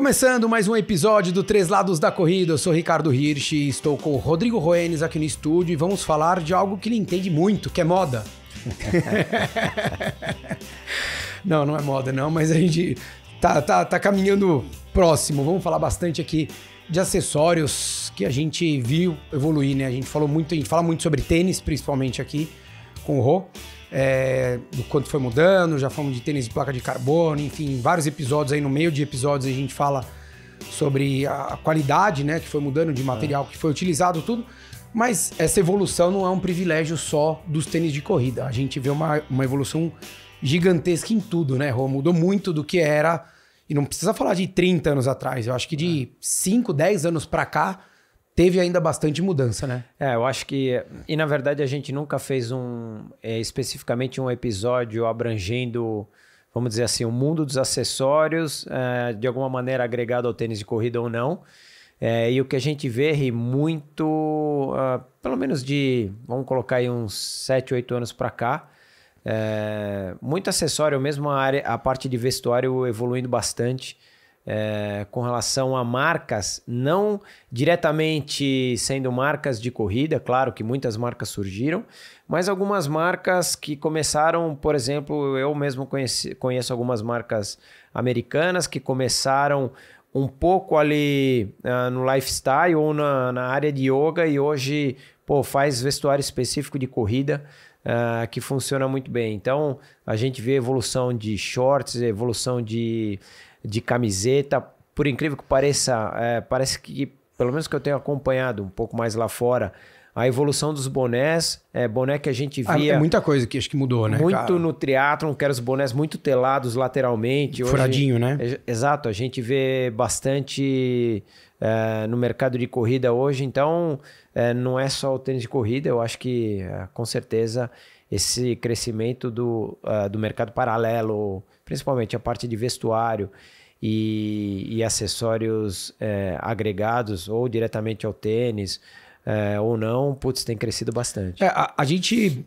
Começando mais um episódio do Três Lados da Corrida, eu sou Ricardo Hirsch e estou com o Rodrigo Roenes aqui no estúdio e vamos falar de algo que ele entende muito, que é moda. não, não é moda não, mas a gente tá, tá, tá caminhando próximo, vamos falar bastante aqui de acessórios que a gente viu evoluir, né? A gente falou muito, a gente fala muito sobre tênis, principalmente aqui com o Rô, é, do quanto foi mudando, já falamos de tênis de placa de carbono, enfim, vários episódios aí, no meio de episódios a gente fala sobre a qualidade, né, que foi mudando de material é. que foi utilizado, tudo. Mas essa evolução não é um privilégio só dos tênis de corrida. A gente vê uma, uma evolução gigantesca em tudo, né, Rô? Mudou muito do que era. E não precisa falar de 30 anos atrás. Eu acho que de é. 5, 10 anos para cá, teve ainda bastante mudança, né? É, eu acho que. E na verdade a gente nunca fez um. É, especificamente um episódio abrangendo, vamos dizer assim, o mundo dos acessórios, é, de alguma maneira agregado ao tênis de corrida ou não. É, e o que a gente vê é muito, uh, pelo menos de, vamos colocar aí uns 7, 8 anos para cá, é, muito acessório, mesmo a, área, a parte de vestuário evoluindo bastante é, com relação a marcas, não diretamente sendo marcas de corrida, claro que muitas marcas surgiram, mas algumas marcas que começaram, por exemplo, eu mesmo conheci, conheço algumas marcas americanas que começaram um pouco ali uh, no lifestyle ou na, na, área de yoga e hoje pô, faz vestuário específico de corrida uh, que funciona muito bem. Então a gente vê evolução de shorts, evolução de de camiseta. Por incrível que pareça, é, parece que, pelo menos que eu tenho acompanhado um pouco mais lá fora, a evolução dos bonés, é, boné que a gente ah, via. Ah, muita coisa que acho que mudou, né? Muito cara? no triatlon, que eram os bonés muito telados lateralmente. Hoje, Furadinho, né? É, exato, a gente vê bastante é, no mercado de corrida hoje, então é, não é só o tênis de corrida, eu acho que é, com certeza esse crescimento do, uh, do mercado paralelo, principalmente a parte de vestuário e, e acessórios é, agregados ou diretamente ao tênis é, ou não, putz, tem crescido bastante. É, a, a, gente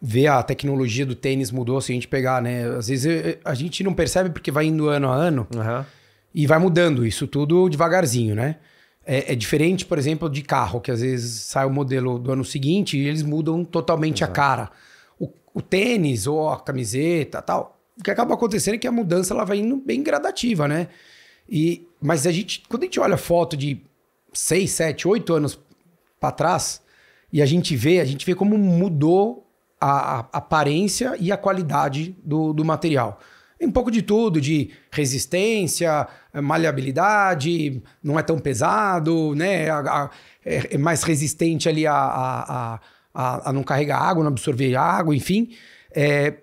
vê a tecnologia do tênis mudou se a gente pegar, né? Às vezes é, a gente não percebe porque vai indo ano a ano uhum. e vai mudando isso tudo devagarzinho, né? É, é, diferente, por exemplo, de carro, que às vezes sai o modelo do ano seguinte e eles mudam totalmente Exato. a cara. O, o tênis ou a camiseta tal, o que acaba acontecendo é que a mudança ela vai indo bem gradativa, né? E, mas a gente, quando a gente olha foto de 6, 7, 8 anos para trás, e a gente vê, a gente vê como mudou a, a aparência e a qualidade do, do material. um pouco de tudo, de resistência, maleabilidade, não é tão pesado, né? A, a, é, é mais resistente ali a, a, a, não carregar água, não absorver água, enfim. É,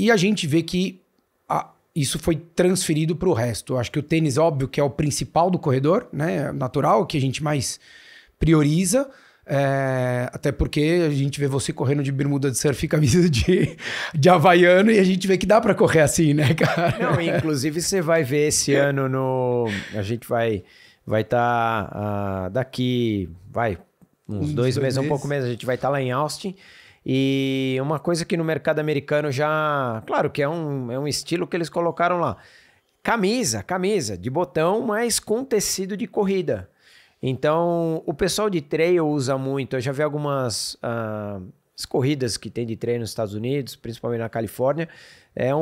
e a gente vê que a, isso foi transferido para o resto. acho que o tênis, óbvio, que é o principal do corredor, né? É natural, que a gente mais prioriza. É, até porque a gente vê você correndo de bermuda de surf e camisa de, de havaiano e a gente vê que dá para correr assim, né, cara? Não, inclusive você vai ver esse ano no. A gente vai vai estar tá, uh, daqui, vai, uns dois, dois meses, meses, um pouco menos, a gente vai estar tá lá em Austin. E uma coisa que no mercado americano já. Claro que é um, é um estilo que eles colocaram lá. Camisa, camisa, de botão, mas com tecido de corrida. Então, o pessoal de trail usa muito. Eu já vi algumas ah, corridas que tem de trail nos Estados Unidos, principalmente na Califórnia. É um,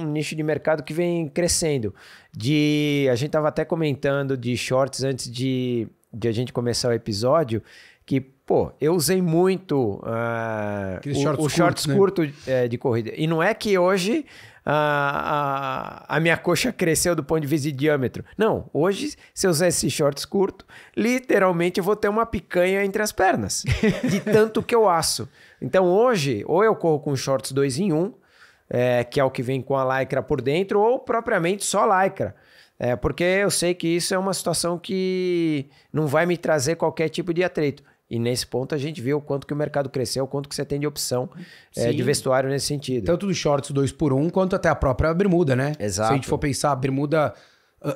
um, nicho de mercado que vem crescendo. De A gente estava até comentando de shorts antes de, de a gente começar o episódio, que Pô, eu usei muito uh, o, shorts, o shorts né? curto, né? é, de corrida. E não é que hoje ah, a, a, a, minha coxa cresceu do ponto de vista de diâmetro. Não, hoje, se eu usar esses shorts curto, literalmente eu vou ter uma picanha entre as pernas, de tanto que eu aço. Então hoje, ou eu corro com shorts 2 em 1, um, é, que é o que vem com a lycra por dentro, ou propriamente só lycra. É, porque eu sei que isso é uma situação que não vai me trazer qualquer tipo de atrito. E nesse ponto a gente vê o quanto que o mercado cresceu, o quanto que você tem de opção é, de vestuário nesse sentido. Tanto dos shorts 2 por 1 um, quanto até a própria bermuda, né? Exato. Se a gente for pensar, a bermuda.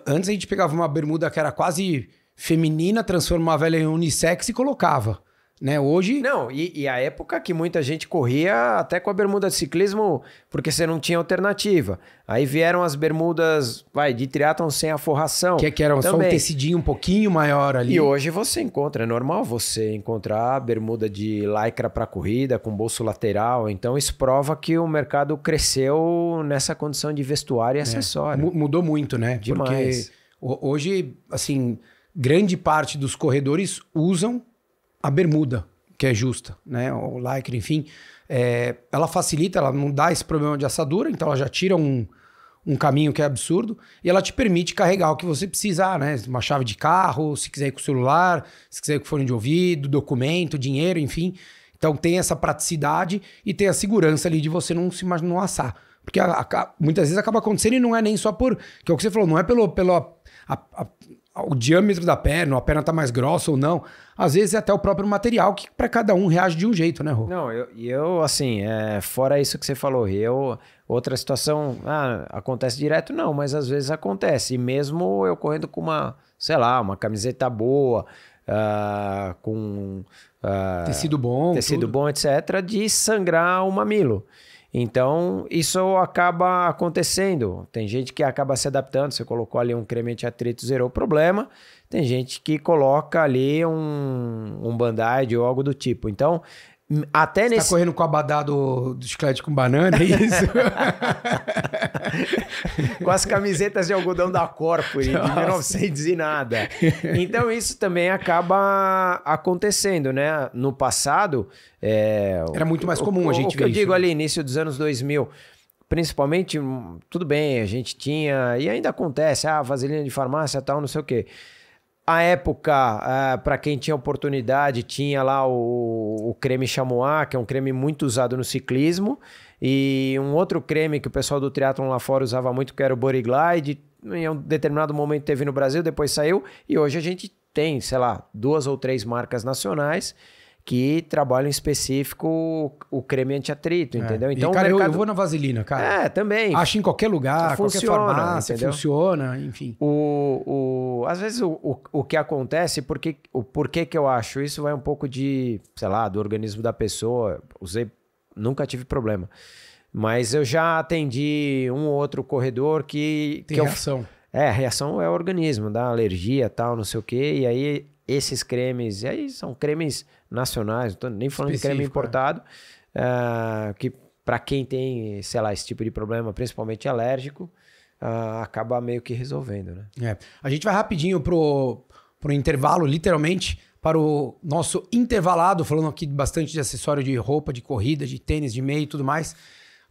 Antes a gente pegava uma bermuda que era quase feminina, transformava ela em unissex e colocava. Né? Hoje. Não, e, e, a época que muita gente corria até com a bermuda de ciclismo, porque você não tinha alternativa. Aí vieram as bermudas, vai, de triatlon sem a forração. Que, é que era só um tecidinho um pouquinho maior ali. E hoje você encontra, é normal você encontrar bermuda de lycra para corrida, com bolso lateral. Então isso prova que o mercado cresceu nessa condição de vestuário e é. acessório. M mudou muito, né? Demais. Porque hoje, assim, grande parte dos corredores usam a bermuda, que é justa, né? O lycra, enfim. É, ela facilita, ela não dá esse problema de assadura, então ela já tira um, um caminho que é absurdo e ela te permite carregar o que você precisar, né? Uma chave de carro, se quiser ir com o celular, se quiser ir com fone de ouvido, documento, dinheiro, enfim. Então tem essa praticidade e tem a segurança ali de você não se não assar. Porque a, a, muitas vezes acaba acontecendo e não é nem só por. Que é o que você falou, não é pelo, pelo a, o diâmetro da perna, a perna tá mais grossa ou não. Às vezes é até o próprio material que para cada um reage de um jeito, né, Rô? Não, eu, eu assim, é, fora isso que você falou, eu outra situação, ah, acontece direto não, mas às vezes acontece. E mesmo eu correndo com uma, sei lá, uma camiseta boa, uh, com uh, tecido bom, tecido tudo. bom, etc, de sangrar o mamilo. Então, isso acaba acontecendo. Tem gente que acaba se adaptando. Você colocou ali um cremente atrito, zerou o problema. Tem gente que coloca ali um, um band-aid ou algo do tipo. Então, até Você tá nesse. Tá correndo com o abadá do, do chiclete com banana, é isso? com as camisetas de algodão da corpo, de 1900 e nada. Então isso também acaba acontecendo, né? No passado... É, Era muito mais comum o, a gente o ver eu isso. eu né? digo ali, início dos anos 2000 principalmente, hum, tudo bem, a gente tinha, e ainda acontece, ah, vaselina de farmácia, tal, não sei o quê. A época, ah, para quem tinha oportunidade, tinha lá o, o creme chamois, que é um creme muito usado no ciclismo, e um outro creme que o pessoal do triatlon lá fora usava muito, que era o Body Glide, em um determinado momento teve no Brasil, depois saiu, e hoje a gente tem, sei lá, duas ou três marcas nacionais que trabalham em específico o creme antiatrito, é. entendeu? Então, e, cara, mercado... eu, vou na vaselina, cara. É, também. Acho em qualquer lugar, funciona, qualquer farmácia, entendeu? funciona, enfim. O, o, às vezes o, o, o que acontece, porque, o porquê que eu acho isso vai um pouco de, sei lá, do organismo da pessoa. Usei nunca tive problema. Mas eu já atendi um ou outro corredor que. Tem que reação. Eu, é, reação é o é organismo, dá alergia tal, não sei o quê. E aí esses cremes, e aí são cremes nacionais, não tô nem falando Específico, de creme né? importado, é. uh, que para quem tem, sei lá, esse tipo de problema, principalmente alérgico, uh, acaba meio que resolvendo, né? É. A gente vai rapidinho pro, pro intervalo, literalmente para o nosso intervalado, falando aqui bastante de acessório de roupa, de corrida, de tênis, de meio e tudo mais.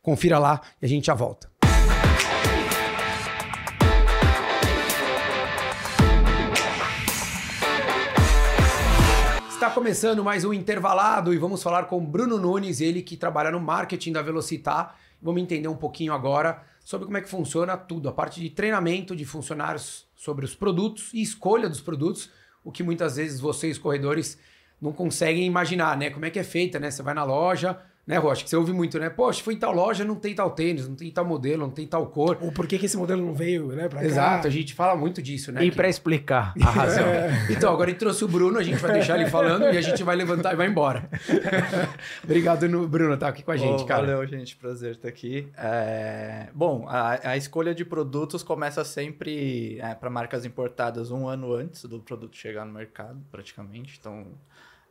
Confira lá e a gente já volta. Está começando mais um intervalado e vamos falar com Bruno Nunes, ele que trabalha no marketing da Velocitar. Vamos entender um pouquinho agora sobre como é que funciona tudo, a parte de treinamento de funcionários sobre os produtos e escolha dos produtos o que muitas vezes vocês, corredores, não conseguem imaginar, né? Como é que é feita, né? Você vai na loja, né, Rocha? Que você ouve muito, né? Poxa, foi em tal loja, não tem tal tênis, não tem tal modelo, não tem tal cor. Ou por que, que esse modelo não veio, né? Exato, a gente fala muito disso, né? E que... para explicar a é. razão. é. Então, agora ele trouxe o Bruno, a gente vai deixar ele falando e a gente vai levantar e vai embora. Obrigado, Bruno, tá aqui com a gente, oh, cara. Valeu, gente, prazer estar aqui. É... Bom, a, a, escolha de produtos começa sempre é, para marcas importadas um ano antes do produto chegar no mercado, praticamente. Então,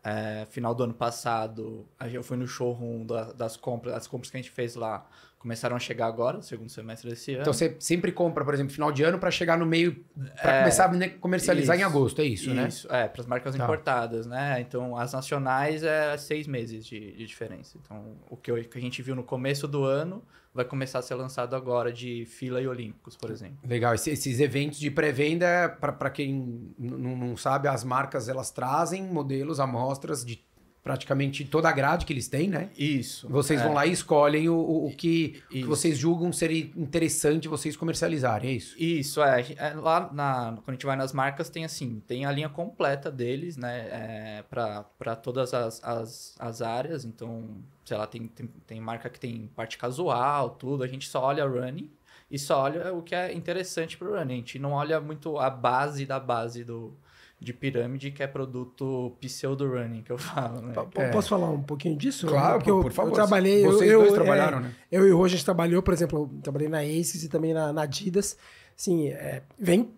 é, final do ano passado, eu fui no showroom das compras, das compras que a gente fez lá começaram a chegar agora, segundo semestre desse então, ano. Então você sempre compra, por exemplo, final de ano para chegar no meio, para é, começar a comercializar isso, em agosto, é isso, isso né? Isso, é, para as marcas tá. importadas, né? Então as nacionais é seis meses de, de diferença. Então o que, eu, que, a gente viu no começo do ano vai começar a ser lançado agora de fila e olímpicos, por exemplo. Legal, esses eventos de pré-venda, para quem não sabe, as marcas elas trazem modelos, amostras de praticamente toda a grade que eles têm, né? Isso. Vocês é. vão lá e escolhem o, o, o que, que, vocês julgam ser interessante vocês comercializarem, é isso? Isso, é. é. Lá na, quando a gente vai nas marcas, tem assim, tem a linha completa deles, né? É, para todas as, as, as, áreas. Então, sei lá, tem, tem, tem marca que tem parte casual, tudo. A gente só olha running e só olha o que é interessante para o running. A gente não olha muito a base da base do de pirâmide que é produto pseudo-running, que eu falo, né? P é. Posso falar um pouquinho disso? Claro, Porque eu, por favor. Eu trabalhei... Vocês eu, dois eu, é, trabalharam, é, né? Eu e o Roger trabalhou, por exemplo, eu trabalhei na Aces e também na, na Adidas. Assim, é, vem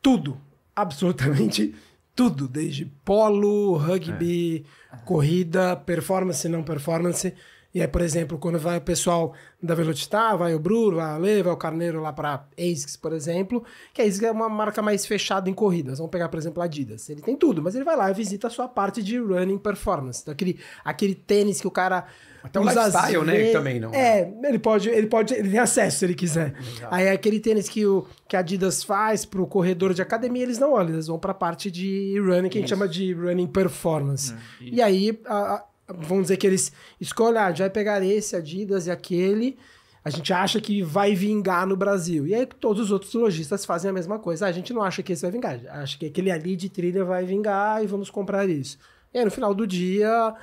tudo, absolutamente tudo, desde polo, rugby, é. corrida, performance, não performance... E aí, por exemplo, quando vai o pessoal da Velocitar, vai o Bruno, vai a Lê, vai o Carneiro lá para ASICS, por exemplo, que a ASICS é uma marca mais fechada em corridas. Vamos pegar, por exemplo, a Adidas. Ele tem tudo, mas ele vai lá e visita a sua parte de running performance. Então, aquele, aquele tênis que o cara. Até o lifestyle, né? Ele, também não. É, é, ele pode, ele pode, ele tem acesso se ele quiser. Ah, aí aquele tênis que, o, que a Adidas faz pro corredor de academia, eles não olham, eles vão pra parte de running, que Isso. a gente chama de running performance. Hum, e aí, a, a vamos dizer que eles escolhem, ah, a gente vai pegar esse Adidas e aquele, a gente acha que vai vingar no Brasil. E aí todos os outros lojistas fazem a mesma coisa. Ah, a gente não acha que esse vai vingar, acha que aquele ali de trilha vai vingar e vamos comprar isso. E aí no final do dia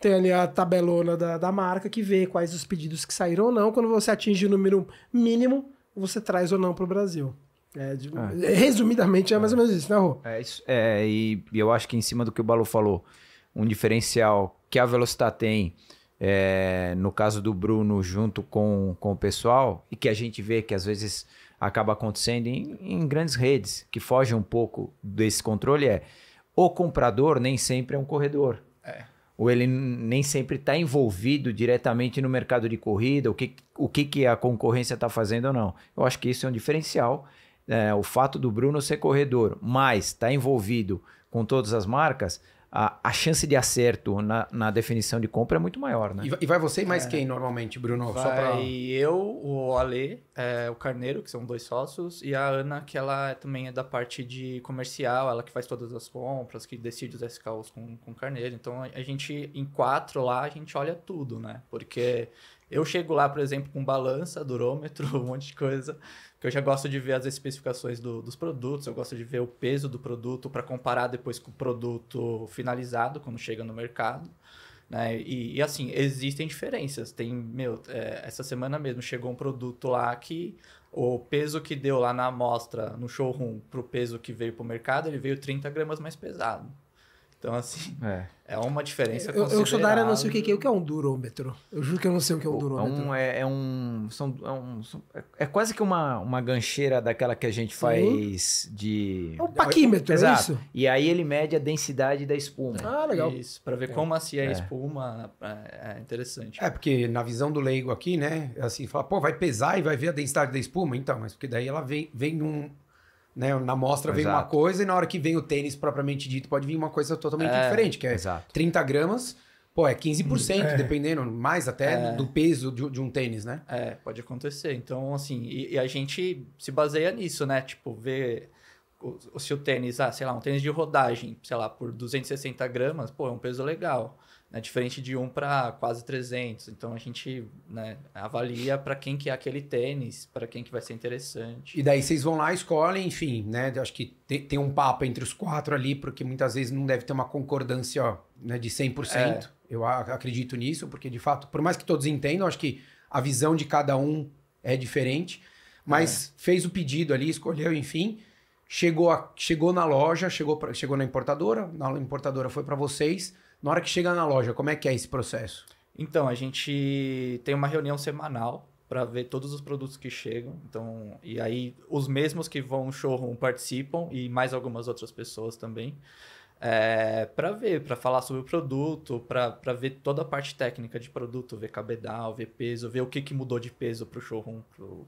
tem ali a tabelona da, da marca que vê quais os pedidos que saíram ou não. Quando você atinge o número mínimo, você traz ou não para o Brasil. É, de, ah. Resumidamente é mais ou menos isso, né, Rô? É, isso, é e eu acho que em cima do que o Balu falou, um diferencial que a velocidade tem, é, no caso do Bruno, junto com, com o pessoal, e que a gente vê que às vezes acaba acontecendo em, em grandes redes, que foge um pouco desse controle, é o comprador nem sempre é um corredor. É. Ou ele nem sempre está envolvido diretamente no mercado de corrida, o que, o que, que a concorrência está fazendo ou não. Eu acho que isso é um diferencial. É, o fato do Bruno ser corredor, mas está envolvido com todas as marcas, a, a chance de acerto na, na definição de compra é muito maior, né? E, vai você e mais é. quem normalmente, Bruno? Vai Só pra... eu, o Ale, é, o Carneiro, que são dois sócios, e a Ana, que ela é também é da parte de comercial, ela que faz todas as compras, que decide os SKUs com, com o Carneiro. Então, a, a gente, em quatro lá, a gente olha tudo, né? Porque eu chego lá, por exemplo, com balança, durômetro, um monte de coisa, que eu já gosto de ver as especificações do, dos produtos, eu gosto de ver o peso do produto para comparar depois com o produto finalizado, quando chega no mercado. Né? E, e, assim, existem diferenças. Tem, meu, é, essa semana mesmo chegou um produto lá que o peso que deu lá na amostra, no showroom, para o peso que veio para o mercado, ele veio 30 gramas mais pesado. Então, assim, é, é uma diferença eu, eu sou da área, não sei o que, que é. O que é um durômetro? Eu juro que eu não sei o que é um durômetro. É um, é, é, um, são, é, um, é, é quase que uma, uma gancheira daquela que a gente faz uhum. de... É um paquímetro, é Exato. é isso? E aí ele mede a densidade da espuma. Ah, legal. Isso, para ver é. como macia assim é. a espuma é interessante. É, porque na visão do leigo aqui, né, assim, fala, pô, vai pesar e vai ver a densidade da espuma? Então, mas porque daí ela vem, vem num né? Na mostra exato. vem uma coisa e na hora que vem o tênis propriamente dito, pode vir uma coisa totalmente é, diferente, que é exato. 30 gramas, pô, é 15%, hum, é. dependendo, mais até é. do peso de, de, um tênis, né? É, pode acontecer. Então, assim, e, e a gente se baseia nisso, né? Tipo, ver se o tênis, ah, sei lá, um tênis de rodagem, sei lá, por 260 gramas, pô, é um peso legal né, diferente de um para quase 300. Então a gente né, avalia para quem que é aquele tênis, para quem que vai ser interessante. E daí vocês vão lá, escolhem, enfim, né? Acho que tem, tem um papo entre os quatro ali, porque muitas vezes não deve ter uma concordância ó, né, de 100%. É. Eu acredito nisso, porque de fato, por mais que todos entendam, acho que a visão de cada um é diferente. Mas é. fez o pedido ali, escolheu, enfim. Chegou, a, chegou na loja, chegou, pra, chegou na importadora, na importadora foi para vocês na hora que chega na loja, como é que é esse processo? Então, a gente tem uma reunião semanal para ver todos os produtos que chegam. Então, e aí os mesmos que vão no showroom participam e mais algumas outras pessoas também. É, eh, para ver, para falar sobre o produto, para ver toda a parte técnica de produto, ver cabedal, ver peso, ver o que, que mudou de peso para o showroom,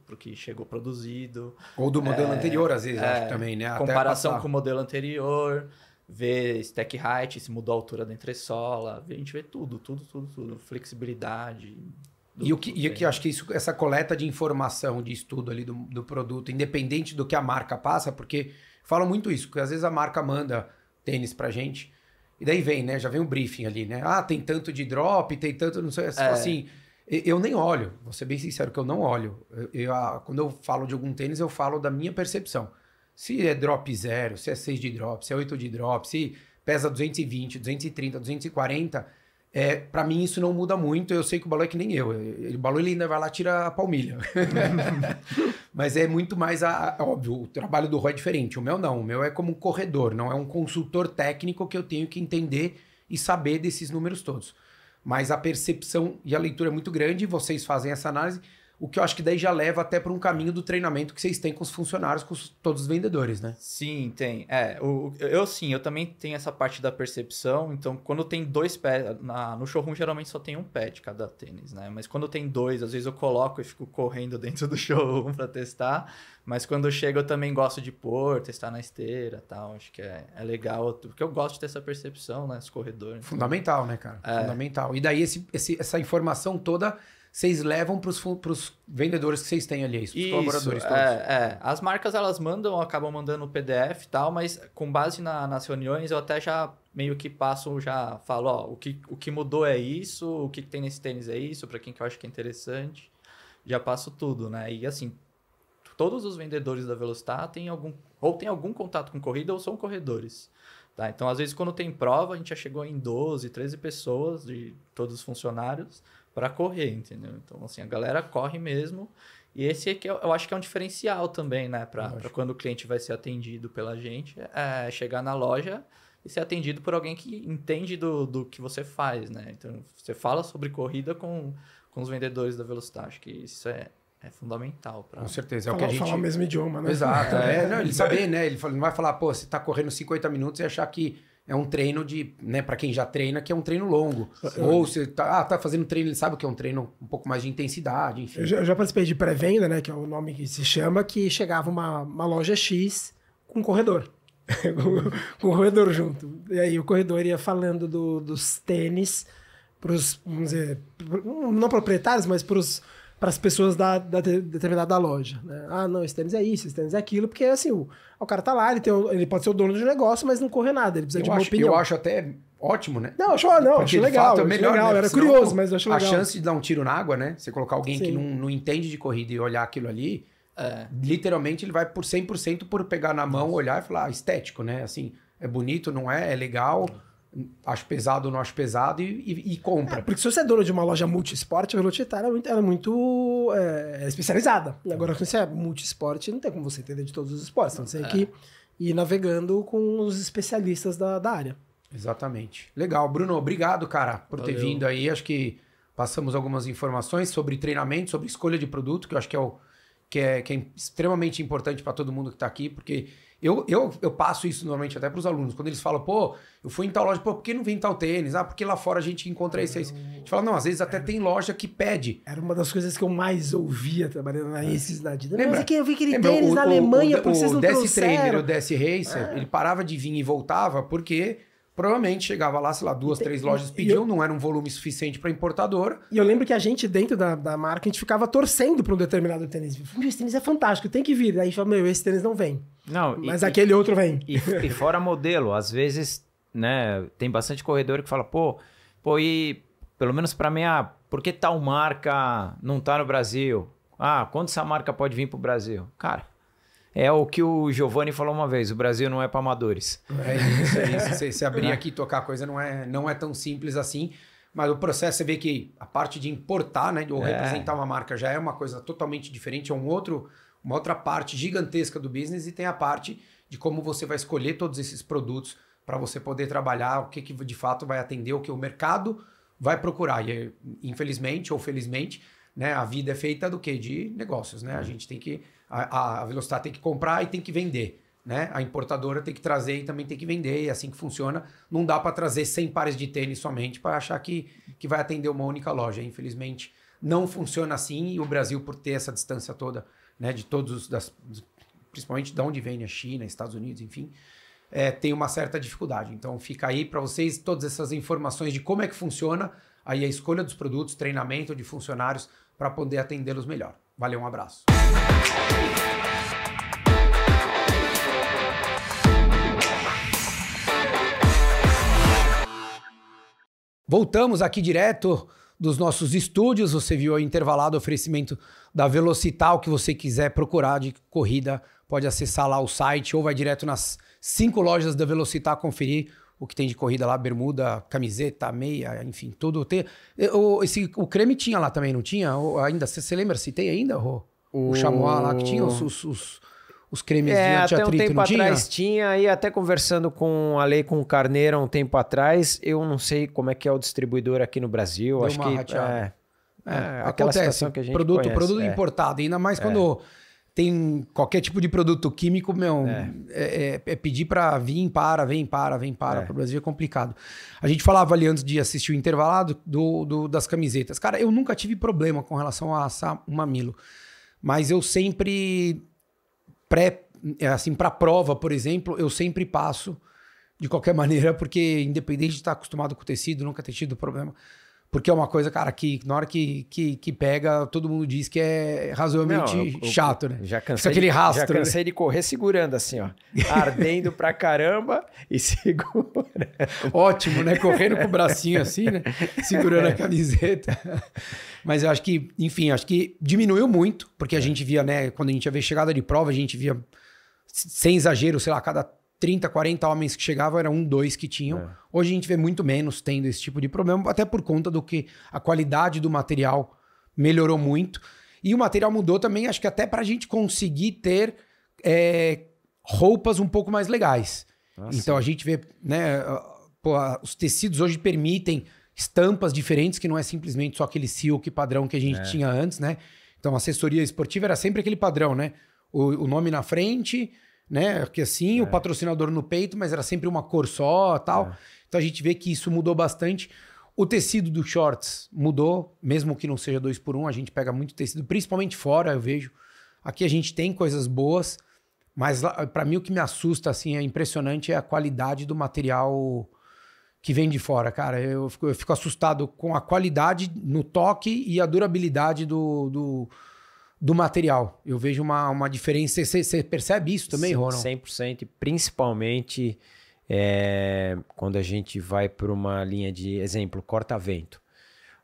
para o que chegou produzido. Ou do modelo é, anterior, às vezes, é, acho também, né? comparação com o modelo anterior vê stack height, se mudou a altura da entressola, a gente vê tudo, tudo, tudo, tudo. Flexibilidade. e o que, e o que eu acho que isso, essa coleta de informação, de estudo ali do, do produto, independente do que a marca passa, porque falam muito isso, que às vezes a marca manda tênis pra gente, e daí vem, né? Já vem um briefing ali, né? Ah, tem tanto de drop, tem tanto, não sei, é. Tipo é. assim. Eu nem olho, vou ser bem sincero que eu não olho. Eu, eu, ah, quando eu falo de algum tênis, eu falo da minha percepção. Se é drop zero, se é 6 de drop, se é 8 de drop, se pesa 220, 230, 240, é, para mim isso não muda muito. Eu sei que o balão é que nem eu. o balão ele ainda vai lá tira a palmilha. Mas é muito mais a, a, óbvio. O trabalho do Roy é diferente. O meu não. O meu é como um corredor, não é um consultor técnico que eu tenho que entender e saber desses números todos. Mas a percepção e a leitura é muito grande. Vocês fazem essa análise. O que eu acho que daí já leva até para um caminho do treinamento que vocês têm com os funcionários, com os, todos os vendedores, né? Sim, tem. É, o, eu sim, eu também tenho essa parte da percepção. Então, quando tem dois pés, na, no showroom geralmente só tem um pé de cada tênis, né? Mas quando tem dois, às vezes eu coloco e fico correndo dentro do showroom para testar. Mas quando chega eu também gosto de pôr, testar na esteira tal. Acho que é, é legal, porque eu gosto de ter essa percepção, né? Os corredores. Fundamental, então. né, cara? É. Fundamental. E daí esse, esse, essa informação toda vocês levam para os vendedores que vocês têm ali, é os colaboradores todos. É, é, As marcas elas mandam, acabam mandando o PDF e tal, mas com base na, nas reuniões eu até já meio que passo, já falo, ó, o que, o que mudou é isso, o que, tem nesse tênis é isso, para quem que eu acho que é interessante. Já passo tudo, né? E assim, todos os vendedores da Velostar têm algum, ou têm algum contato com corrida ou são corredores. Tá? Então, às vezes, quando tem prova, a gente já chegou em 12, 13 pessoas de todos os funcionários para correr, entendeu? Então, assim, a galera corre mesmo. E esse aqui é eu, é eu acho que é um diferencial também, né? Para quando o cliente vai ser atendido pela gente, é chegar na loja e ser atendido por alguém que entende do, do que você faz, né? Então, você fala sobre corrida com, com os vendedores da Velocidade, Acho que isso é, é fundamental para. Com certeza. É o que a gente... falar o mesmo idioma, né? Exato. É, é. Não, ele saber, né? Ele não vai falar, pô, você tá correndo 50 minutos e achar que é um treino de, né, para quem já treina, que é um treino longo. Sim. Ou você tá, ah, tá fazendo treino, ele sabe que é um treino um pouco mais de intensidade, enfim. Eu já, eu já participei de pré-venda, né, que é o nome que se chama, que chegava uma, uma loja X com um corredor. com o corredor junto. E aí o corredor ia falando do, dos tênis para os, vamos dizer, não proprietários, mas para os para as pessoas da, da determinada loja. Né? Ah, não, esse tênis é isso, esse tênis é aquilo, porque assim, o, o cara tá lá, ele, tem, ele pode ser o dono de um negócio, mas não correr nada, ele precisa eu de uma acho, opinião. Eu acho até ótimo, né? Não, acho, ah, não, acho legal, fato é melhor, legal, né? era Senão, curioso, mas acho legal. A chance de dar um tiro na água, né? Você colocar alguém Sim. que não, não entende de corrida e olhar aquilo ali, é. literalmente ele vai por 100% por pegar na mão, olhar e falar, ah, estético, né? Assim, é bonito, não é? É legal... É acho pesado ou não acho pesado, e, e, e compra. É, porque se você é dono de uma loja multiesporte, a velocidade era é muito, ela é muito é, é especializada. Agora, se você é multiesporte, não tem como você entender de todos os esportes. Então, você tem que ir navegando com os especialistas da, da área. Exatamente. Legal. Bruno, obrigado, cara, por Valeu. ter vindo aí. Acho que passamos algumas informações sobre treinamento, sobre escolha de produto, que eu acho que é, o, que é, que é extremamente importante para todo mundo que está aqui, porque eu, eu, eu passo isso normalmente até para os alunos, quando eles falam, pô, eu fui em tal loja, pô, por que não vem tal tênis? Ah, porque lá fora a gente encontra isso. Eu... isso. A gente fala, não, às vezes até era... tem loja que pede. Era uma das coisas que eu mais ouvia trabalhando na necessidade. É. Lembra? Mas é que eu vi aquele Lembra, tênis o, na o, Alemanha, o, por vocês não O DS Trainer, o DS Racer, é. ele parava de vir e voltava porque Provavelmente chegava lá, sei lá, duas, três lojas pediam, eu, não era um volume suficiente para importadora. E eu lembro que a gente, dentro da, da marca, a gente ficava torcendo para um determinado tênis. Meu, esse tênis é fantástico, tem que vir. Aí fala, meu, esse tênis não vem. Não, Mas e, aquele e, outro vem. E, e, fora modelo, às vezes, né, tem bastante corredor que fala, pô, pô, e pelo menos para mim, ah, por que tal marca não tá no Brasil? Ah, quando essa marca pode vir pro Brasil? Cara, é o que o Giovanni falou uma vez: o Brasil não é para amadores. É isso, é isso. Você, você abrir aqui e tocar a coisa não é, não é tão simples assim. Mas o processo, você vê que a parte de importar, né, ou é. representar uma marca já é uma coisa totalmente diferente, é um outro, uma outra parte gigantesca do business e tem a parte de como você vai escolher todos esses produtos para você poder trabalhar, o que, que de fato vai atender, o que o mercado vai procurar. E infelizmente ou felizmente, né, a vida é feita do que de negócios, né? A uhum. gente tem que a, a tem que comprar e tem que vender. Né? A importadora tem que trazer e também tem que vender, é assim que funciona. Não dá para trazer 100 pares de tênis somente para achar que, que vai atender uma única loja. Infelizmente, não funciona assim e o Brasil, por ter essa distância toda, né, de todos os, das, principalmente de onde vem a China, Estados Unidos, enfim, é, tem uma certa dificuldade. Então, fica aí para vocês todas essas informações de como é que funciona aí a escolha dos produtos, treinamento de funcionários para poder atendê-los melhor. Valeu, um abraço. Voltamos aqui direto dos nossos estúdios. Você viu o intervalado oferecimento da Velocital que você quiser procurar de corrida, pode acessar lá o site ou vai direto nas cinco lojas da Velocital conferir o que tem de corrida lá, bermuda, camiseta, meia, enfim, tudo. Tem, eh, o, esse, o creme tinha lá também, não tinha? ainda, você lembra se tem ainda, Rô? O, o chamois lá que tinha os, os, os, os cremes é, de atrito, até um tempo atrás tinha? e até conversando com a Lei com o Carneiro há um tempo atrás, eu não sei como é que é o distribuidor aqui no Brasil, Deu acho que rateada. é, é, é acontece, que a gente produto, conhece, produto é. importado, ainda mais é. quando tem qualquer tipo de produto químico, meu, é, é, é, é pedir para vir para, vem para, vem para, para o Brasil é complicado. A gente falava ali antes de assistir o intervalado do, do, das camisetas. Cara, eu nunca tive problema com relação a assar um mamilo. Mas eu sempre pré assim para prova, por exemplo, eu sempre passo de qualquer maneira, porque independente de estar acostumado com o tecido, nunca ter tido problema, porque é uma coisa, cara, que na hora que, que, que pega, todo mundo diz que é razoavelmente Não, eu, chato, né? Já cansei, aquele rastro. Já né? cansei né? de correr segurando assim, ó. Ardendo pra caramba e segura. Ótimo, né? Correndo com o bracinho assim, né? Segurando a é. camiseta. Mas eu acho que, enfim, acho que diminuiu muito, porque a é. gente via, né? Quando a gente ia ver chegada de prova, a gente via, sem exagero, sei lá, cada 30, 40 homens que chegavam, era um, dois que tinham. É. Hoje a gente vê muito menos tendo esse tipo de problema, até por conta do que a qualidade do material melhorou muito. E o material mudou também, acho que até para a gente conseguir ter é, roupas um pouco mais legais. Nossa. Ah, então a gente vê, né? Pô, os tecidos hoje permitem estampas diferentes, que não é simplesmente só aquele silk padrão que a gente é. tinha antes, né? Então, assessoria esportiva era sempre aquele padrão, né? O, o nome na frente, né? Que assim, é. o patrocinador no peito, mas era sempre uma cor só tal. É. Então a gente vê que isso mudou bastante. O tecido dos shorts mudou, mesmo que não seja dois por um, a gente pega muito tecido, principalmente fora, eu vejo. Aqui a gente tem coisas boas, mas para mim o que me assusta, assim, é impressionante é a qualidade do material que vem de fora, cara. Eu fico, eu fico assustado com a qualidade no toque e a durabilidade do, do do material. Eu vejo uma, uma diferença. Você percebe isso também, Ronald? 100%, principalmente é, quando a gente vai para uma linha de exemplo, corta-vento.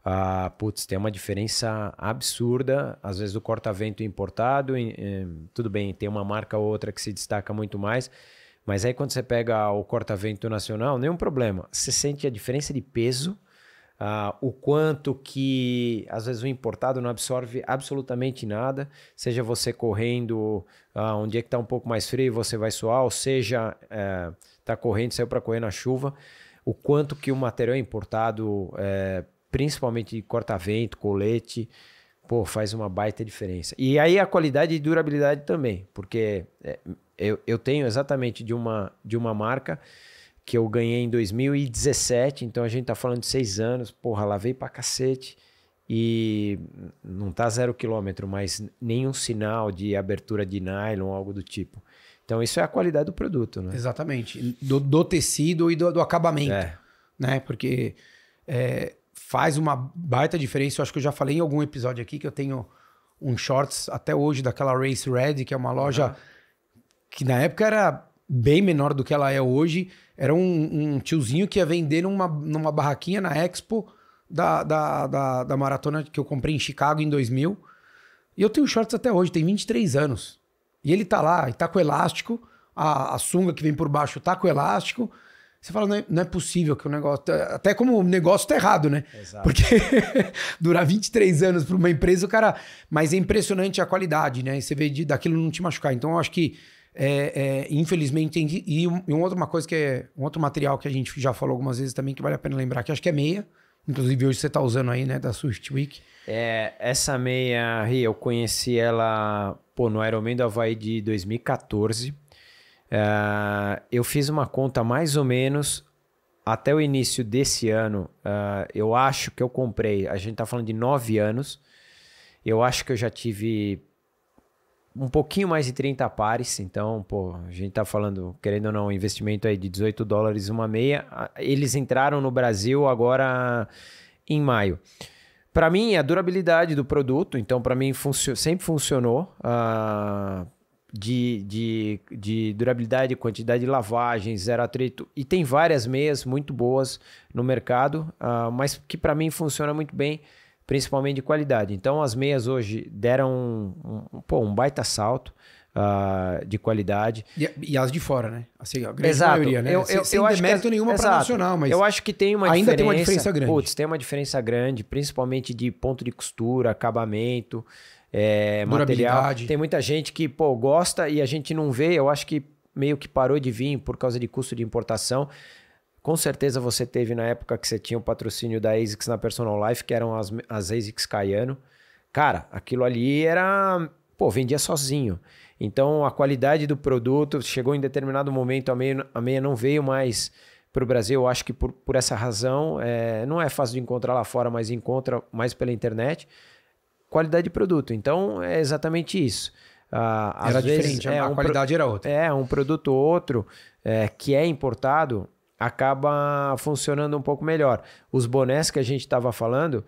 Ah, putz, tem uma diferença absurda. Às vezes o corta-vento importado, em, em, tudo bem, tem uma marca ou outra que se destaca muito mais. Mas aí quando você pega o corta-vento nacional, nenhum problema. Você sente a diferença de peso ah, o quanto que às vezes o importado não absorve absolutamente nada, seja você correndo ah, onde é que está um pouco mais frio e você vai suar, ou seja, está é, tá correndo, saiu para correr na chuva, o quanto que o material importado, é, principalmente principalmente corta-vento, colete, pô, faz uma baita diferença. E aí a qualidade e durabilidade também, porque é, eu, eu tenho exatamente de uma, de uma marca que eu ganhei em 2017, então a gente tá falando de seis anos, porra, lavei pra cacete e não tá zero quilômetro, mas nenhum sinal de abertura de nylon, algo do tipo. Então isso é a qualidade do produto, né? Exatamente, do, do tecido e do, do acabamento, é. né? Porque é, faz uma baita diferença, eu acho que eu já falei em algum episódio aqui que eu tenho um shorts até hoje daquela Race Red, que é uma loja uhum. que na época era bem menor do que ela é hoje, era um, um tiozinho que ia vender numa, numa barraquinha na Expo da, da, da, da, maratona que eu comprei em Chicago em 2000. E eu tenho shorts até hoje, tem 23 anos. E ele tá lá, e tá com elástico, a, a sunga que vem por baixo tá com elástico. Você fala, não é, não é, possível que o negócio. Até como o negócio tá errado, né? Exato. Porque durar 23 anos para uma empresa, o cara. Mas é impressionante a qualidade, né? E você vê de, daquilo não te machucar. Então eu acho que é, é, infelizmente, tem, e, um, e uma coisa que é. Um outro material que a gente já falou algumas vezes também, que vale a pena lembrar, que acho que é meia. Inclusive, hoje você está usando aí, né, da Swift Week. É, essa meia, Ri, eu conheci ela pô, no Ironman do Havaí de 2014. É, eu fiz uma conta mais ou menos até o início desse ano. É, eu acho que eu comprei, a gente tá falando de nove anos. Eu acho que eu já tive um pouquinho mais de 30 pares, então, pô, a gente tá falando, querendo ou não, um investimento aí de 18 dólares uma meia. Eles entraram no Brasil agora em maio. Para mim, a durabilidade do produto, então, para mim, funcio sempre funcionou. Uh, de, de, de durabilidade, quantidade de lavagens, zero atrito. E tem várias meias muito boas no mercado, uh, mas que para mim funciona muito bem principalmente de qualidade. Então, as meias hoje deram um, um, pô, um baita salto. Uh, de qualidade. E, e, as de fora, né? Assim, a grande exato. maioria, né? Eu, eu, Sem eu acho que, é nenhuma para nacional, mas... Eu acho que tem uma ainda diferença... Ainda tem uma diferença grande. Putz, tem uma diferença grande, principalmente de ponto de costura, acabamento, é, material. Tem muita gente que, pô, gosta e a gente não vê. Eu acho que meio que parou de vir por causa de custo de importação. Com certeza você teve na época que você tinha o patrocínio da ASICS na Personal Life, que eram as, as ASICS Cayano, Cara, aquilo ali era. Pô, vendia sozinho. Então a qualidade do produto chegou em determinado momento, a meia, a meia não veio mais para o Brasil. Eu acho que por, por essa razão, é, não é fácil de encontrar lá fora, mas encontra mais pela internet. Qualidade de produto. Então é exatamente isso. Ah, era vezes, diferente, é, a um qualidade pro... era outra. É, um produto ou outro é, que é importado, acaba funcionando um pouco melhor. Os bonés que a gente estava falando,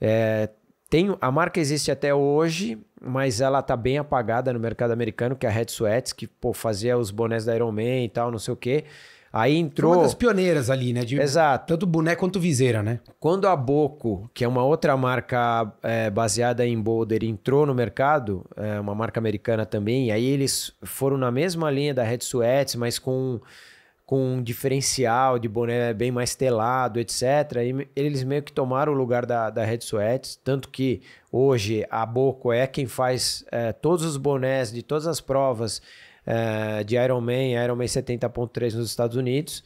é, tem, a marca existe até hoje, mas ela está bem apagada no mercado americano, que é a Red Sweats, que pô, fazia os bonés da Iron Man e tal, não sei o quê. Aí entrou. uma das pioneiras ali, né? De... Exato. Tanto boné quanto viseira, né? Quando a Boco, que é uma outra marca é, baseada em Boulder, entrou no mercado, é uma marca americana também, aí eles foram na mesma linha da Red Sweats, mas com com um diferencial de boné bem mais telado, etc. E eles meio que tomaram o lugar da, da Red Sweats, tanto que hoje a Boco é quem faz é, todos os bonés de todas as provas é, de Ironman, Ironman 70.3 nos Estados Unidos.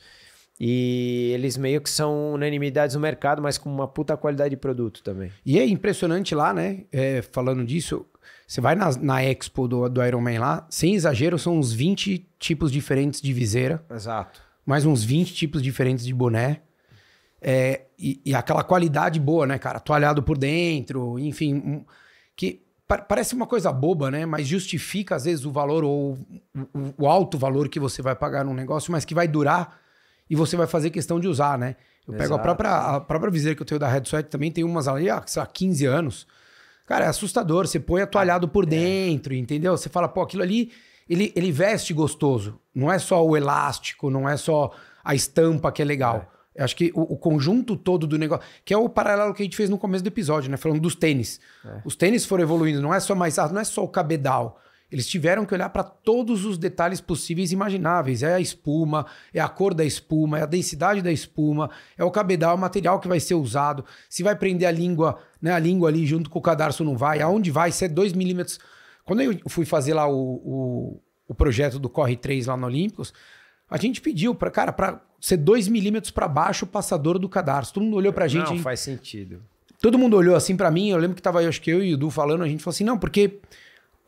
E eles meio que são unanimidades no mercado, mas com uma puta qualidade de produto também. E é impressionante lá, né? É, falando disso, você vai na, na expo do, do Iron Man lá, sem exagero, são uns 20 tipos diferentes de viseira. Exato. Mais uns 20 tipos diferentes de boné. É, e, e, aquela qualidade boa, né, cara? Toalhado por dentro, enfim. Um, que pa parece uma coisa boba, né? Mas justifica, às vezes, o valor ou o, o, alto valor que você vai pagar num negócio, mas que vai durar e você vai fazer questão de usar, né? Eu Exato. pego a própria, a própria viseira que eu tenho da Red Sweat, também tem umas ali, ah, sei lá, 15 anos. Cara, é assustador. Você põe atualhado por é. dentro, entendeu? Você fala, pô, aquilo ali, ele, ele veste gostoso. Não é só o elástico, não é só a estampa que é legal. É. Acho que o, o, conjunto todo do negócio, que é o paralelo que a gente fez no começo do episódio, né? Falando dos tênis. É. Os tênis foram evoluindo, não é só mais, ah, não é só o cabedal. Eles tiveram que olhar para todos os detalhes possíveis e imagináveis. É a espuma, é a cor da espuma, é a densidade da espuma, é o cabedal, é o material que vai ser usado, se vai prender a língua, né, a língua ali junto com o cadarço não vai, aonde vai, se é 2 milímetros. Quando eu fui fazer lá o, o, o, projeto do Corre 3 lá no Olímpicos, a gente pediu para, cara, para ser 2 milímetros para baixo o passador do cadarço. Todo mundo olhou para a gente. Não, faz sentido. Todo mundo olhou assim para mim, eu lembro que tava, eu acho que eu e o Du falando, a gente falou assim, não, porque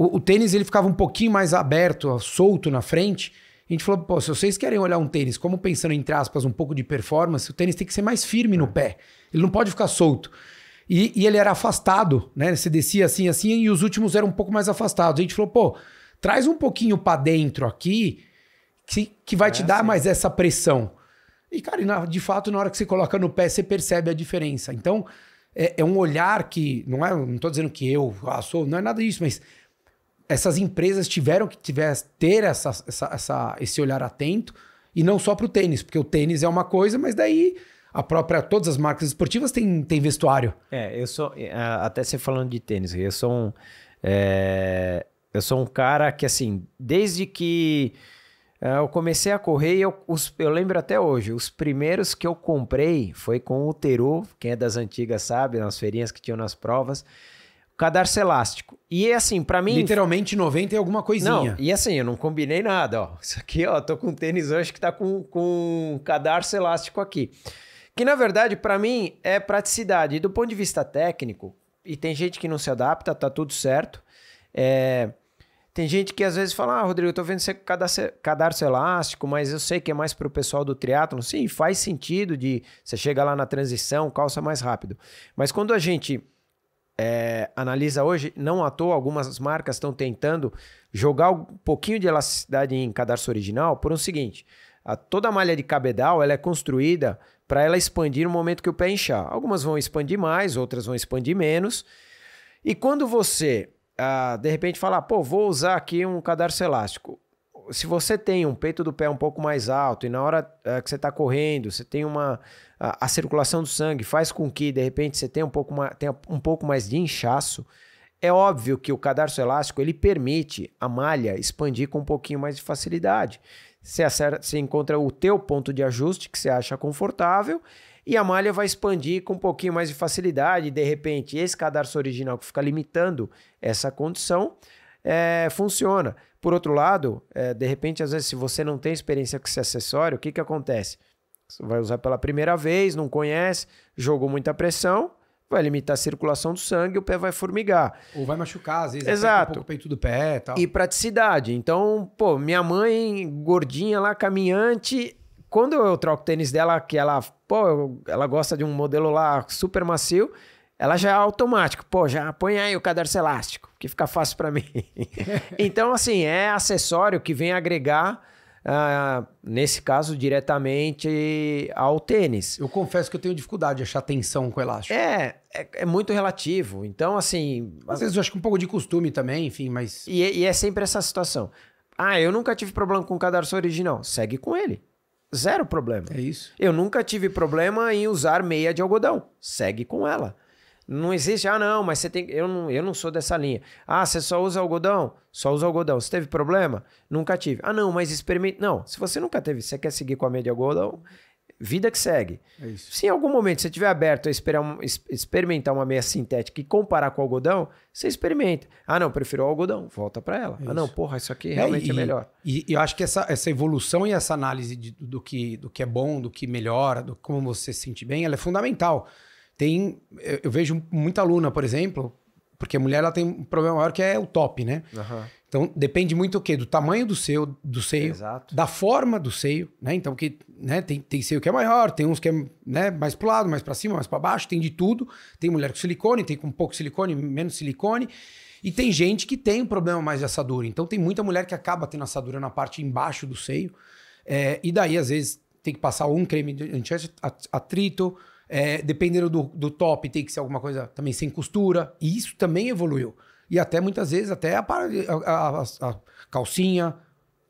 o, o, tênis ele ficava um pouquinho mais aberto, solto na frente. A gente falou, pô, se vocês querem olhar um tênis, como pensando, entre aspas, um pouco de performance, o tênis tem que ser mais firme no é. pé. Ele não pode ficar solto. E, e ele era afastado, né? Você descia assim, assim, e os últimos eram um pouco mais afastados. A gente falou, pô, traz um pouquinho para dentro aqui, que, que vai é te dar assim. mais essa pressão. E, cara, na, de fato, na hora que você coloca no pé, você percebe a diferença. Então, é, é um olhar que. Não é, não tô dizendo que eu ah, sou, não é nada disso, mas essas empresas tiveram que tiver, ter essa, essa, essa, esse olhar atento, e não só para o tênis, porque o tênis é uma coisa, mas daí a própria, todas as marcas esportivas têm, têm vestuário. É, eu sou, é, até você falando de tênis, eu sou um, é, eu sou um cara que, assim, desde que é, eu comecei a correr, eu, os, eu lembro até hoje, os primeiros que eu comprei foi com o Teru, quem é das antigas sabe, nas feirinhas que tinham nas provas, cadarço elástico. E é assim, para mim. Literalmente 90 e alguma coisinha. Não, e assim, eu não combinei nada, ó. Isso aqui, ó, tô com um tênis hoje que tá com, com um cadarço elástico aqui. Que na verdade, para mim, é praticidade. E do ponto de vista técnico, e tem gente que não se adapta, tá tudo certo. É... Tem gente que às vezes fala, ah, Rodrigo, eu tô vendo você cadarço, cadarço elástico, mas eu sei que é mais pro pessoal do triatlon. Sim, faz sentido de você chega lá na transição, calça mais rápido. Mas quando a gente é, analisa hoje, não à toa, algumas marcas estão tentando jogar um pouquinho de elasticidade em cadarço original por um seguinte: a, toda a malha de cabedal ela é construída para ela expandir no momento que o pé inchar. Algumas vão expandir mais, outras vão expandir menos. E quando você, ah, de repente, falar, pô, vou usar aqui um cadarço elástico, se você tem um peito do pé um pouco mais alto e na hora eh, que você está correndo, você tem uma. A, a, circulação do sangue faz com que, de repente, você tenha um pouco, mais, tenha um pouco mais de inchaço. É óbvio que o cadarço elástico ele permite a malha expandir com um pouquinho mais de facilidade. Você, acerta, você encontra o teu ponto de ajuste que você acha confortável e a malha vai expandir com um pouquinho mais de facilidade. De repente, esse cadarço original que fica limitando essa condição é, funciona. Por outro lado, é, de repente, às vezes, se você não tem experiência com esse acessório, o que, que acontece? Você vai usar pela primeira vez, não conhece, jogou muita pressão, vai limitar a circulação do sangue, o pé vai formigar. Ou vai machucar, às vezes, Exato. Um pouco o peito do pé e tal. E praticidade. Então, pô, minha mãe, gordinha lá, caminhante, quando eu troco o tênis dela, que ela, pô, ela gosta de um modelo lá super macio, ela já é automático. Pô, já põe aí o cadarço elástico, que fica fácil para mim. então, assim, é acessório que vem agregar, uh, nesse caso, diretamente ao tênis. Eu confesso que eu tenho dificuldade de achar tensão com elástico. É, é, é muito relativo. Então, assim... Às vezes eu acho que um pouco de costume também, enfim, mas... E, é, e é sempre essa situação. Ah, eu nunca tive problema com o cadarço original. Segue com ele zero problema. É isso. Eu nunca tive problema em usar meia de algodão. Segue com ela. Não existe, ah, não, mas você tem. Eu não, eu não sou dessa linha. Ah, você só usa algodão? Só usa algodão. Você teve problema? Nunca tive. Ah, não, mas experimente. Não, se você nunca teve, você quer seguir com a média algodão, vida que segue. É isso. se em algum momento você estiver aberto a experimentar uma meia sintética e comparar com o algodão, você experimenta. Ah, não, prefiro o algodão, volta para ela. É ah, não, porra, isso aqui é, realmente é, e, é melhor. E, e, eu acho que essa, essa evolução e essa análise de, do, que, do que é bom, do que melhora, do como você se sente bem, ela é fundamental. Tem, eu, eu vejo muita aluna, por exemplo, porque a mulher ela tem um problema maior que é o top, né? Uhum. Então depende muito o quê? Do tamanho do seu, do seio, Exato. da forma do seio, né? Então que, né? Tem, tem seio que é maior, tem uns que é né? mais pro lado, mais para cima, mais para baixo, tem de tudo. Tem mulher com silicone, tem com pouco silicone, menos silicone. E tem gente que tem um problema mais de assadura. Então tem muita mulher que acaba tendo assadura na parte embaixo do seio. É, e daí às vezes tem que passar um creme de anti-atrito, é, dependendo do, do top, tem que ser alguma coisa também sem costura. E isso também evoluiu. E até muitas vezes, até a, a, a, a calcinha,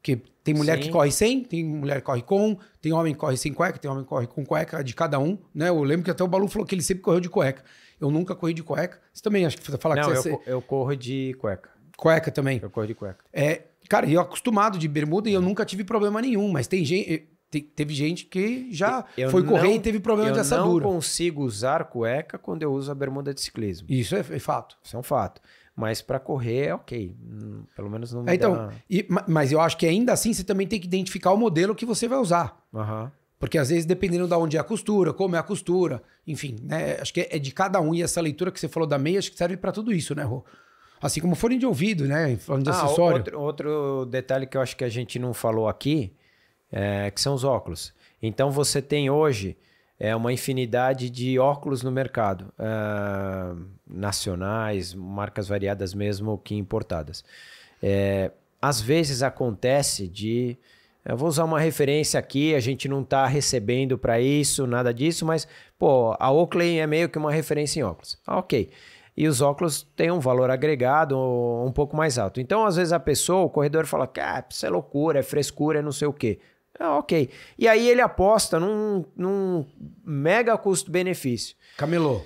que tem mulher Sim. que corre sem, tem mulher que corre com, tem homem que corre sem cueca, tem homem que corre com cueca, de cada um, né? Eu lembro que até o Balu falou que ele sempre correu de cueca. Eu nunca corri de cueca. Você também acho que falar que você eu, ser... eu corro de cueca. Cueca também. Eu corro de cueca. É, cara, eu acostumado de bermuda e eu nunca tive problema nenhum, mas tem gente, te, teve gente que já eu foi correr não, e teve problema de assadura. Eu não consigo usar cueca quando eu uso a bermuda de ciclismo. Isso é, é fato. Isso é um fato. Mas para correr é ok. Hum, pelo menos não me é, então, dá... e, Mas eu acho que ainda assim você também tem que identificar o modelo que você vai usar. Uhum. Porque às vezes, dependendo de onde é a costura, como é a costura, enfim, né? Acho que é de cada um. E essa leitura que você falou da meia, acho que serve para tudo isso, né, Rô? Assim como fone de ouvido, né? Falando de ah, acessório. Outro, outro detalhe que eu acho que a gente não falou aqui é, que são os óculos. Então você tem hoje é, uma infinidade de óculos no mercado, é, nacionais, marcas variadas mesmo que importadas. É, às vezes acontece de. Eu vou usar uma referência aqui, a gente não está recebendo para isso, nada disso, mas, pô, a Oakley é meio que uma referência em óculos. Ah, ok. E os óculos têm um valor agregado um pouco mais alto. Então, às vezes, a pessoa, o corredor, fala: ah, isso é loucura, é frescura, é não sei o quê. Ah, ok. E aí ele aposta num, num mega custo-benefício. Camelô.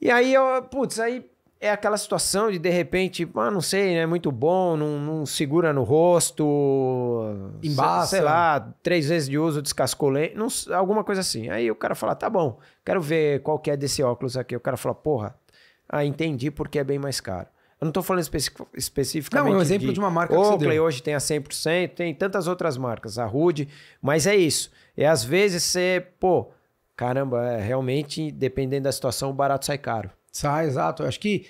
E aí, eu, putz, aí é aquela situação de de repente, ah, não sei, né? Muito bom, não, não segura no rosto, embaça, sei, sei lá, três vezes de uso, descascou não, alguma coisa assim. Aí o cara fala, tá bom, quero ver qual que é desse óculos aqui. O cara fala, porra, ah, entendi porque é bem mais caro. Eu não estou falando especi especificamente. Não, é um exemplo de, de uma marca Oakley, que você deu. hoje tem a 100%, tem tantas outras marcas, a Rude, mas é isso. É às vezes você, pô, caramba, é, realmente, dependendo da situação, o barato sai caro. Sai, exato. Eu acho que.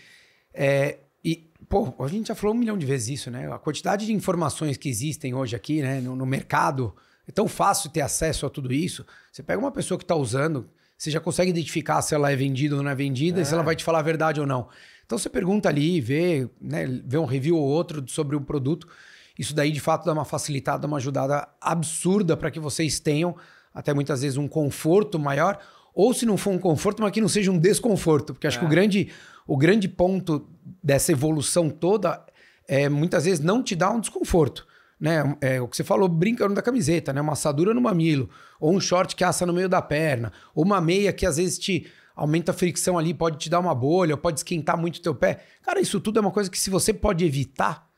É, e, pô, a gente já falou um milhão de vezes isso, né? A quantidade de informações que existem hoje aqui, né, no, no mercado, é tão fácil ter acesso a tudo isso. Você pega uma pessoa que está usando, você já consegue identificar se ela é vendida ou não é vendida, é. e se ela é. vai te falar a verdade ou não. Então você pergunta ali, vê, né, vê um review ou outro sobre o produto. Isso daí, de fato, dá uma facilitada, uma ajudada absurda para que vocês tenham até muitas vezes um conforto maior, ou se não for um conforto, mas que não seja um desconforto, porque acho é. que o é. grande, o grande ponto dessa evolução toda é muitas vezes não te dá um desconforto. Né? É, o que você falou brincando da camiseta, né? Uma assadura no mamilo, ou um short que assa no meio da perna, ou uma meia que às vezes te aumenta a fricção ali, pode te dar uma bolha, pode esquentar muito o teu pé. Cara, isso tudo é uma coisa que se você pode evitar,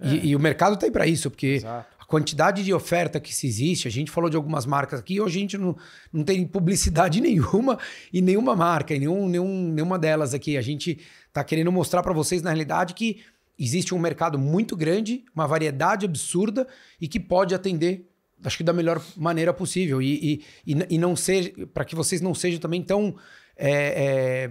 é. e, e, o mercado tem tá para isso, porque Exato. a quantidade de oferta que se existe, a gente falou de algumas marcas aqui, hoje a gente não, não tem publicidade nenhuma e nenhuma marca, e nenhum, nenhum, nenhuma delas aqui. A gente tá querendo mostrar para vocês, na realidade, que existe um mercado muito grande, uma variedade absurda e que pode atender acho que da melhor maneira possível. E, e, e, não ser. para que vocês não sejam também tão é, é,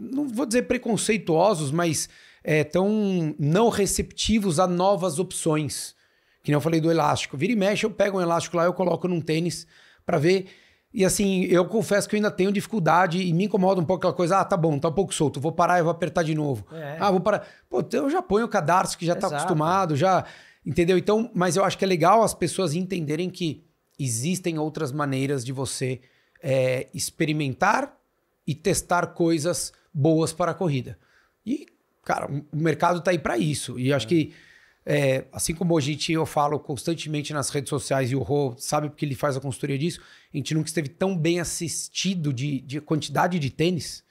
não vou dizer preconceituosos, mas é, tão não receptivos a novas opções. Que nem eu falei do elástico. Vira e mexe, eu pego um elástico lá, eu coloco num tênis para ver. E assim, eu confesso que eu ainda tenho dificuldade e me incomoda um pouco aquela coisa, ah, tá bom, tá um pouco solto, vou parar e vou apertar de novo. É. Ah, vou parar. Pô, então eu já ponho o cadarço que já tá Exato. tá acostumado, já. Entendeu? Então, mas eu acho que é legal as pessoas entenderem que existem outras maneiras de você é, experimentar e testar coisas boas para a corrida. E, cara, o mercado está aí para isso. E acho é. que, é, assim como a gente, eu falo constantemente nas redes sociais, e o Rô sabe porque ele faz a consultoria disso, a gente nunca esteve tão bem assistido de, de quantidade de tênis.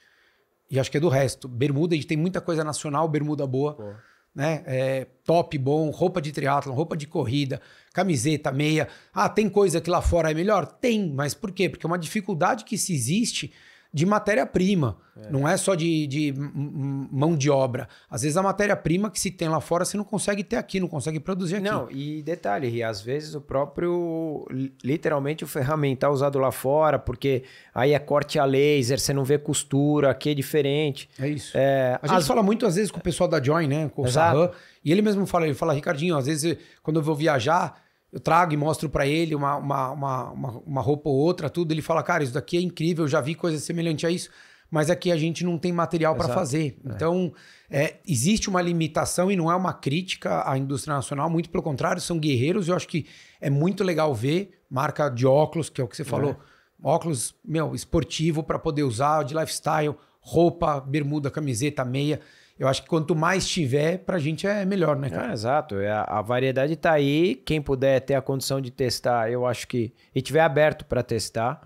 E acho que é do resto. Bermuda, a gente tem muita coisa nacional, bermuda boa. Pô. Né? É, top bom, roupa de triatlon, roupa de corrida, camiseta, meia. Ah, tem coisa que lá fora é melhor? Tem, mas por quê? Porque é uma dificuldade que se existe de matéria-prima. É. Não é só de, de mão de obra. Às vezes a matéria-prima que se tem lá fora você não consegue ter aqui, não consegue produzir aqui. Não, e detalhe, e às vezes o próprio, literalmente o ferramental usado lá fora, porque aí é corte a laser, você não vê costura, aqui é diferente. É isso. É, a gente as... fala muito às vezes com o pessoal da Join, né? Com o Sarran, e ele mesmo fala, ele fala, Ricardinho, às vezes quando eu vou viajar eu trago e mostro para ele uma, uma, uma, uma, roupa ou outra, tudo. Ele fala, cara, isso daqui é incrível, eu já vi coisa semelhante a isso, mas aqui a gente não tem material para fazer. É. Então, é, existe uma limitação e não é uma crítica à indústria nacional, muito pelo contrário, são guerreiros. Eu acho que é muito legal ver marca de óculos, que é o que você falou, é. óculos, meu, esportivo para poder usar, de lifestyle, roupa, bermuda, camiseta, meia eu acho que quanto mais tiver, pra gente é melhor, né, cara? É, exato. É, a, a, variedade tá aí. Quem puder ter a condição de testar, eu acho que. E tiver aberto para testar.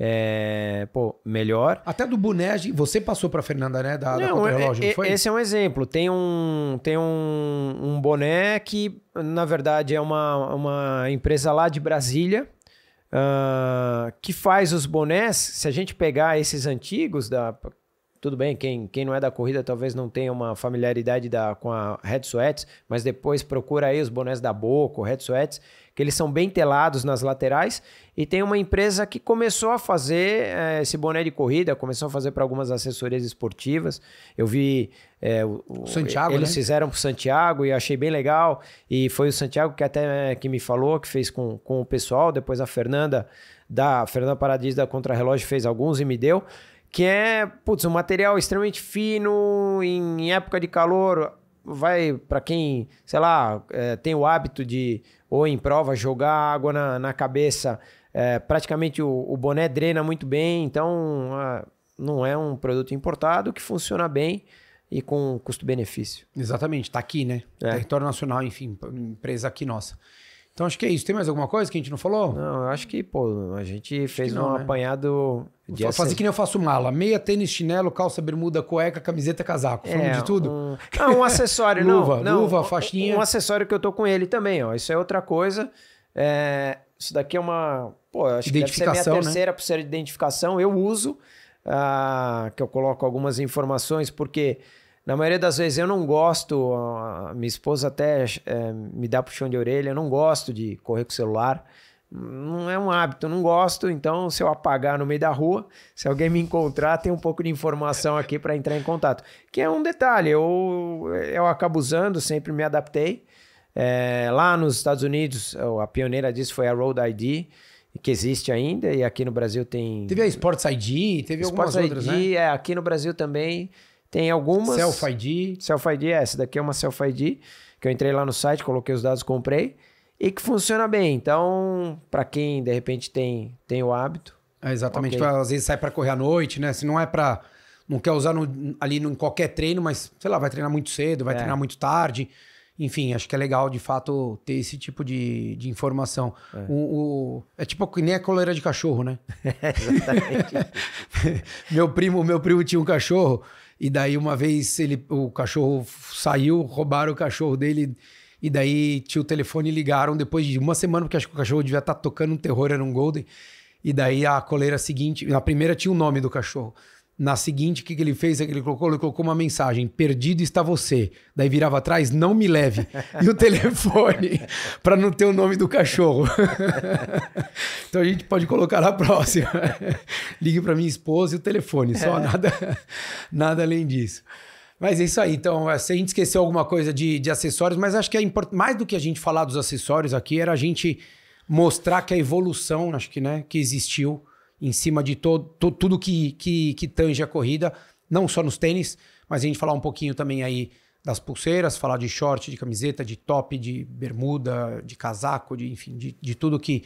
É. é, pô, melhor. Até do boné, você passou para Fernanda, né? Da, não, da é, relógio, não foi? Esse é um exemplo. Tem um, tem um, um, boné que, na verdade, é uma, uma empresa lá de Brasília uh, que faz os bonés. Se a gente pegar esses antigos, da, tudo bem, quem, quem não é da corrida talvez não tenha uma familiaridade da, com a Red Sweats, mas depois procura aí os bonés da Boca, Red Sweats, que eles são bem telados nas laterais. E tem uma empresa que começou a fazer é, esse boné de corrida, começou a fazer para algumas assessorias esportivas. Eu vi. É, o, Santiago, eles né? fizeram para o Santiago e achei bem legal. E foi o Santiago que até é, que me falou, que fez com, com o pessoal. Depois a Fernanda, da Fernanda Paradis da contra-relógio fez alguns e me deu que é, putz, um material extremamente fino, em época de calor, vai para quem, sei lá, é, tem o hábito de, ou em prova, jogar água na, na cabeça, é, praticamente o, o, boné drena muito bem, então a, é, não é um produto importado que funciona bem e com custo-benefício. Exatamente, está aqui, né? É. Território nacional, enfim, empresa aqui nossa. Então acho que é isso. Tem mais alguma coisa que a gente não falou? Não, eu acho que, pô, a gente acho fez não, um né? apanhado de Fazer que nem eu faço mala. Meia, tênis, chinelo, calça, bermuda, cueca, camiseta, casaco. É, Falando de tudo. Um... Ah, um acessório, luva, não, não. Luva, faixinha. Um, um acessório que eu tô com ele também, ó. Isso é outra coisa. É... Isso daqui é uma. Pô, acho que deve ser minha né? terceira né? pulseira de identificação. Eu uso, ah, que eu coloco algumas informações, porque. Na maioria das vezes eu não gosto, a minha esposa até é, me dá puxão de orelha, eu não gosto de correr com o celular. Não é um hábito, não gosto. Então, se eu apagar no meio da rua, se alguém me encontrar, tem um pouco de informação aqui para entrar em contato. Que é um detalhe, eu, eu acabo usando, sempre me adaptei. É, lá nos Estados Unidos, a pioneira disso foi a Road ID que existe ainda, e aqui no Brasil tem. Teve a Sports ID, teve Sports algumas ID, outras, né? É, aqui no Brasil também tem algumas. Self-ID. Self-ID, é, essa daqui é uma Self-ID, que eu entrei lá no site, coloquei os dados, comprei, e que funciona bem. Então, para quem de repente tem, tem o hábito. É exatamente, okay. às vezes sai para correr à noite, né? Se não é para. Não quer usar no, ali em qualquer treino, mas sei lá, vai treinar muito cedo, vai é. treinar muito tarde. Enfim, acho que é legal de fato ter esse tipo de, de informação. É. O, o, é tipo que nem a coleira de cachorro, né? exatamente. meu, primo, meu primo tinha um cachorro e daí uma vez ele, o cachorro saiu, roubaram o cachorro dele. E daí tinha o telefone ligaram depois de uma semana, porque acho que o cachorro devia estar tá tocando um terror, era um Golden. E daí a coleira seguinte, na primeira tinha o nome do cachorro. Na seguinte, o que, que ele fez? Ele colocou, ele colocou uma mensagem: Perdido está você. Daí virava atrás, não me leve. E o telefone, para não ter o nome do cachorro. então a gente pode colocar na próxima. Ligue para minha esposa e o telefone, só é. nada, nada além disso. Mas é isso aí. Então, é, se a gente esqueceu alguma coisa de, de acessórios, mas acho que é import... mais do que a gente falar dos acessórios aqui, era a gente mostrar que a evolução, acho que, né, que existiu em cima de to, to, tudo que, que, que tange a corrida, não só nos tênis, mas a gente falar um pouquinho também aí das pulseiras, falar de short, de camiseta, de top, de bermuda, de casaco, de enfim, de, de tudo que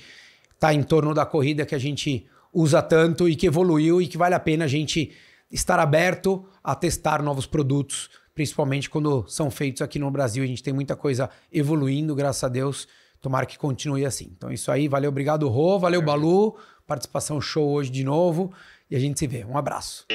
está em torno da corrida que a gente usa tanto e que evoluiu e que vale a pena a gente estar aberto a testar novos produtos, principalmente quando são feitos aqui no Brasil. A gente tem muita coisa evoluindo, graças a Deus. Tomara que continue assim. Então, é isso aí. Valeu, obrigado, Rô. Valeu, Balu participação show hoje de novo e a gente se vê. Um abraço.